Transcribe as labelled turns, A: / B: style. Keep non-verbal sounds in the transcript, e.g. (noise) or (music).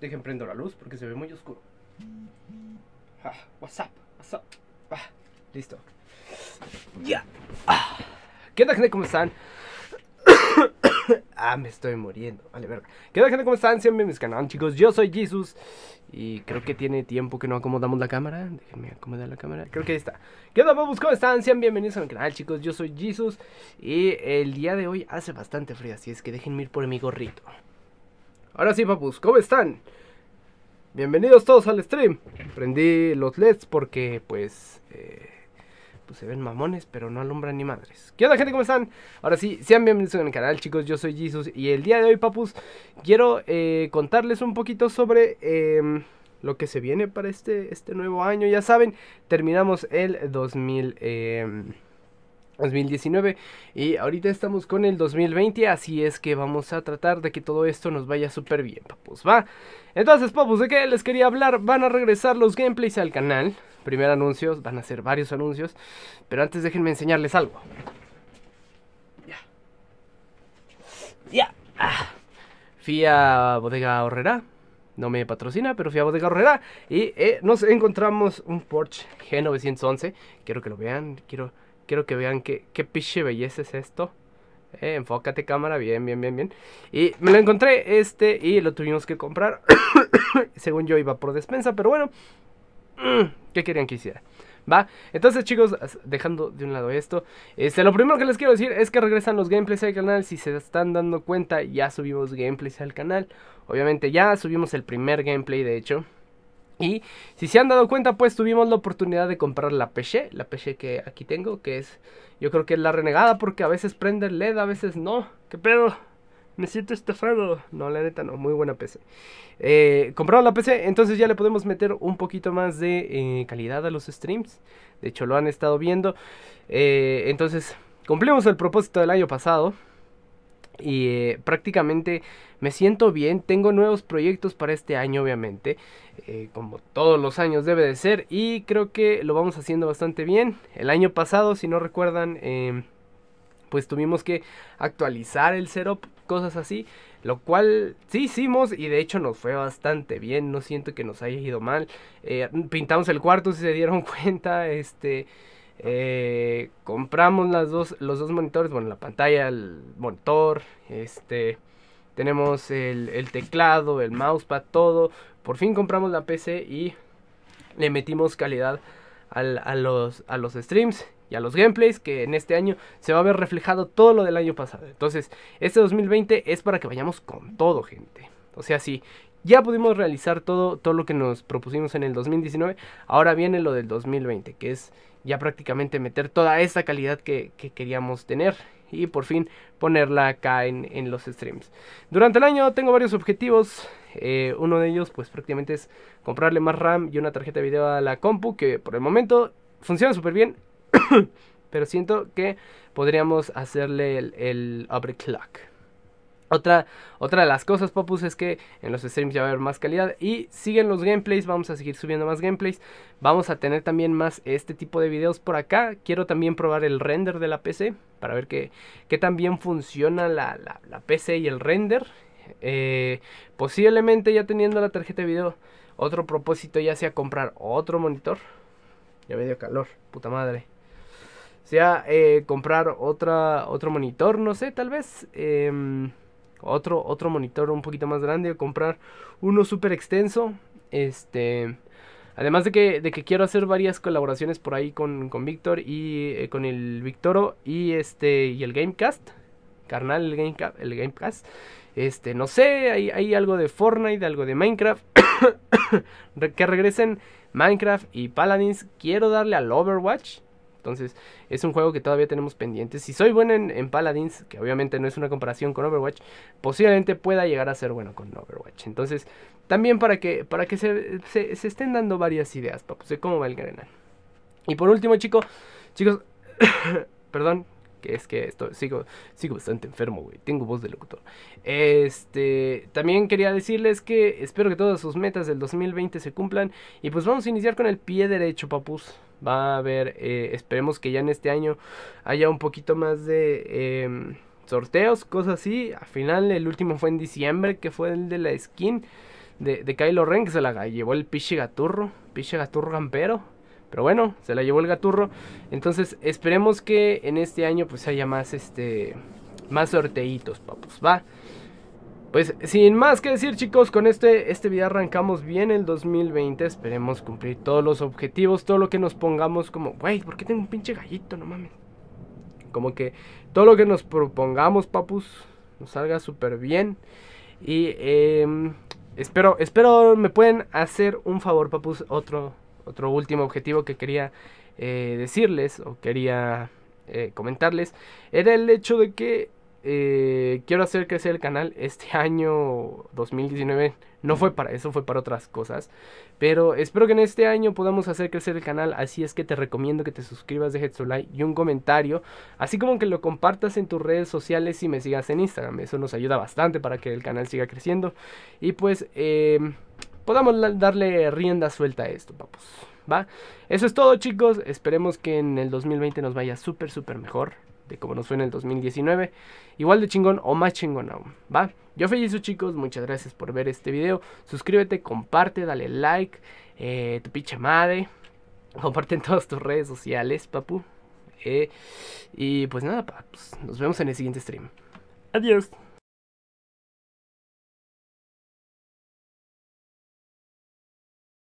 A: Dejen prendo la luz porque se ve muy oscuro. Ah, WhatsApp, ah, listo. Ya. Ah. ¿Qué tal, gente? ¿Cómo están? (laughs) ah, me estoy muriendo. Vale, verga. ¿Qué tal, gente? ¿Cómo están? Siempre mis canal, chicos. Yo soy Jesus. Y creo que tiene tiempo que no acomodamos la cámara. Déjenme acomodar la cámara. Creo que ahí está. ¿Qué tal, papus? ¿Cómo están? Sean bienvenidos a mi canal, chicos. Yo soy Jesus. Y el día de hoy hace bastante frío. Así es que déjenme ir por mi gorrito. Ahora sí, papus. ¿Cómo están? Bienvenidos todos al stream. Prendí los LEDs porque, pues. Eh pues se ven mamones, pero no alumbran ni madres. ¿Qué onda, gente? ¿Cómo están? Ahora sí, sean bienvenidos en el canal, chicos. Yo soy Jesus y el día de hoy, papus, quiero eh, contarles un poquito sobre em, lo que se viene para este, este nuevo año. Ya saben, terminamos el 2000. 2019 em, y ahorita estamos con el 2020 así es que vamos a tratar de que todo esto nos vaya súper bien papus va entonces papus de qué les quería hablar van a regresar los gameplays al canal primer anuncio, van a ser varios anuncios, pero antes déjenme enseñarles algo. Ya. Ya. Fui a Bodega Horrera, no me patrocina, pero fui a Bodega Horrera y eh, nos encontramos un Porsche G911. Quiero que lo vean, quiero, quiero que vean qué, qué piche belleza es esto. Eh, enfócate cámara, bien, bien, bien, bien. Y me lo encontré este y lo tuvimos que comprar. (coughs) Según yo iba por despensa, pero bueno. Mm. ¿Qué querían que hiciera? ¿Va? Entonces chicos, dejando de un lado esto este, Lo primero que les quiero decir es que regresan los gameplays al canal Si se están dando cuenta, ya subimos gameplays al canal Obviamente ya subimos el primer gameplay de hecho Y si se han dado cuenta, pues tuvimos la oportunidad de comprar la PC La PC que aquí tengo, que es, yo creo que es la renegada Porque a veces prende LED, a veces no ¿Qué pedo? me siento estafado. No, la neta no, muy buena PC. Eh, la PC, entonces ya le podemos meter un poquito más de eh, calidad a los streams. De hecho, lo han estado viendo. Eh, entonces, cumplimos el propósito del año pasado. Y eh, prácticamente me siento bien. Tengo nuevos proyectos para este año, obviamente. como todos los años debe de ser. Y creo que lo vamos haciendo bastante bien. El año pasado, si no recuerdan em, pues tuvimos que actualizar el setup cosas así. Lo cual sí hicimos y de hecho nos fue bastante bien. No siento que nos haya ido mal. Eh, pintamos el cuarto si se dieron (laughs) cuenta. Este. Eh, compramos las dos, los dos monitores, bueno, la pantalla, el monitor, este, tenemos el, el teclado, el mousepad, todo. Por fin compramos la PC y le metimos calidad a, los, a los streams y a los gameplays que en este año se va a ver reflejado todo lo del año pasado. Entonces, este 2020 es para que vayamos con todo, gente. O sea, si... ya pudimos realizar todo, todo lo que nos propusimos en el 2019. Ahora viene lo del 2020, que es ya prácticamente meter toda esa calidad que, que queríamos tener y por fin ponerla acá en, los streams. Durante el año tengo varios objetivos. Eh, uno de ellos pues prácticamente es comprarle más RAM y una tarjeta de video a la compu que por el momento funciona súper bien. (coughs) pero siento que podríamos hacerle el, el overclock. Otra, otra de las cosas, Popus, es que en los streams ya va a haber más calidad. Y siguen los gameplays, vamos a seguir subiendo más gameplays. Vamos a tener también más este tipo de videos por acá. Quiero también probar el render de la PC para ver qué, qué tan bien funciona la, PC y el render. Eh, posiblemente ya teniendo la tarjeta de video, otro propósito ya sea comprar otro monitor. Ya me dio calor, puta madre. Sea eh, comprar otra, otro monitor, no sé, tal vez. Eh, otro, otro monitor un poquito más grande, comprar uno súper extenso. Este, además de que, de quiero hacer varias colaboraciones por ahí con, con Víctor y eh, con el Victoro y este y el Gamecast. Carnal, el, gamecast el Gamecast. Este, no sé, hay, hay algo de Fortnite, algo de Minecraft. (coughs) que regresen Minecraft y Paladins. Quiero darle al Overwatch. Entonces, es un juego que todavía tenemos pendientes. Si soy bueno en, Paladins, que obviamente no es una comparación con Overwatch, posiblemente pueda llegar a ser bueno con Overwatch. Entonces, también para que, para que se, estén dando varias ideas, Para de cómo va el Grenade. Y por último, chico chicos, (coughs) perdón, que es que estoy, sigo, sigo bastante enfermo, güey. Tengo voz de locutor. Este, también quería decirles que espero que todas sus metas del 2020 se cumplan. Y pues vamos a iniciar con el pie derecho, papus. Va a haber, eh, esperemos que ya en este año haya un poquito más de... Em, sorteos, cosas así. Al final, el último fue en diciembre, que fue el de la skin de, de Kylo Ren, que se la llevó el piche gaturro, piche gaturro gampero. Pero bueno, se la llevó el gaturro. Entonces esperemos que en este año pues haya más este más sorteitos, papus, va. Pues sin más que decir chicos, con este, este video arrancamos bien el 2020, esperemos cumplir todos los objetivos, todo lo que nos pongamos como, güey, ¿por qué tengo un pinche gallito? No mames. Como que todo lo que nos propongamos, papus, nos salga súper bien. Y em, espero, espero me pueden hacer un favor, papus, otro otro último objetivo que quería eh, decirles o quería eh, comentarles era el hecho de que eh, quiero hacer crecer el canal este (laughs) año 2019. No fue para eso, fue para otras cosas. Pero espero que en este año podamos hacer crecer el canal. Así es que te recomiendo que te suscribas, dejes tu like y un comentario. Así como que lo compartas en tus redes sociales y me sigas en Instagram. Eso nos ayuda bastante para que el canal siga creciendo. Y pues... Em, podamos darle rienda suelta a esto, papus. ¿Va? Eso es todo, chicos. Esperemos que en el 2020 nos vaya súper, súper mejor de como nos fue en el 2019. Igual de chingón o más chingón aún, ¿va? Yo feliz, chicos. Muchas gracias por ver este video. Suscríbete, comparte, dale like. Eh, tu pinche madre. Comparte en todas tus redes sociales, papu. Eh, y pues nada, papu, nos vemos en el siguiente stream. Adiós.